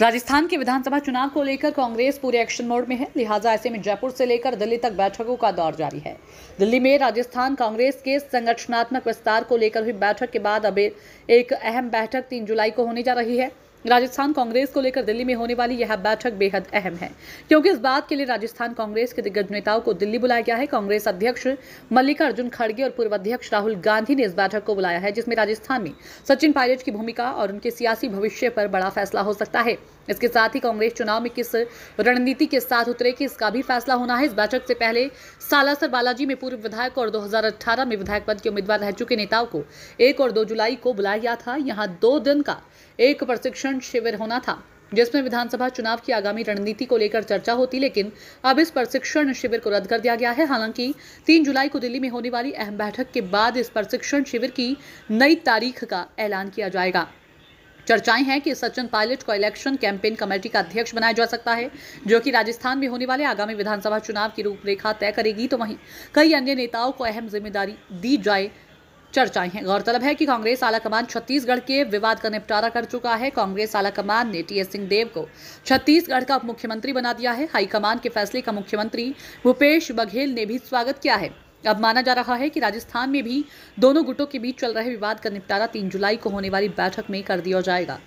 राजस्थान के विधानसभा चुनाव को लेकर कांग्रेस पूरे एक्शन मोड में है लिहाजा ऐसे में जयपुर से लेकर दिल्ली तक बैठकों का दौर जारी है दिल्ली में राजस्थान कांग्रेस के संगठनात्मक विस्तार को लेकर हुई बैठक के बाद अब एक अहम बैठक तीन जुलाई को होने जा रही है राजस्थान कांग्रेस को लेकर दिल्ली में होने वाली यह बैठक बेहद अहम है क्योंकि इस बात के लिए राजस्थान कांग्रेस के दिग्गज नेताओं को दिल्ली बुलाया गया है कांग्रेस अध्यक्ष मल्लिकार्जुन खड़गे और पूर्व अध्यक्ष राहुल गांधी ने इस बैठक को बुलाया है जिसमें राजस्थान में सचिन पायलट की भूमिका और उनके सियासी भविष्य पर बड़ा फैसला हो सकता है इसके साथ ही कांग्रेस चुनाव में किस रणनीति के साथ उतरेगी इसका भी फैसला होना है इस बैठक से पहले सालासर बालाजी में पूर्व विधायक और 2018 में विधायक पद के उम्मीदवार रह चुके नेताओं को एक और दो जुलाई को बुलाया गया था यहाँ दो दिन का एक प्रशिक्षण जागरण शिविर होना था जिसमें विधानसभा चुनाव की आगामी रणनीति को लेकर चर्चा होती लेकिन अब इस प्रशिक्षण शिविर को रद्द कर दिया गया है हालांकि 3 जुलाई को दिल्ली में होने वाली अहम बैठक के बाद इस प्रशिक्षण शिविर की नई तारीख का ऐलान किया जाएगा चर्चाएं हैं कि सचिन पायलट को इलेक्शन कैंपेन कमेटी का अध्यक्ष बनाया जा सकता है जो कि राजस्थान में होने वाले आगामी विधानसभा चुनाव की रूपरेखा तय करेगी तो वहीं कई अन्य नेताओं को अहम जिम्मेदारी दी जाए चर्चाएं हैं गौरतलब है कि कांग्रेस आलाकमान छत्तीसगढ़ के विवाद का निपटारा कर चुका है कांग्रेस आलाकमान ने टी एस सिंहदेव को छत्तीसगढ़ का उप मुख्यमंत्री बना दिया है हाईकमान के फैसले का मुख्यमंत्री भूपेश बघेल ने भी स्वागत किया है अब माना जा रहा है कि राजस्थान में भी दोनों गुटों के बीच चल रहे विवाद का निपटारा तीन जुलाई को होने वाली बैठक में कर दिया जाएगा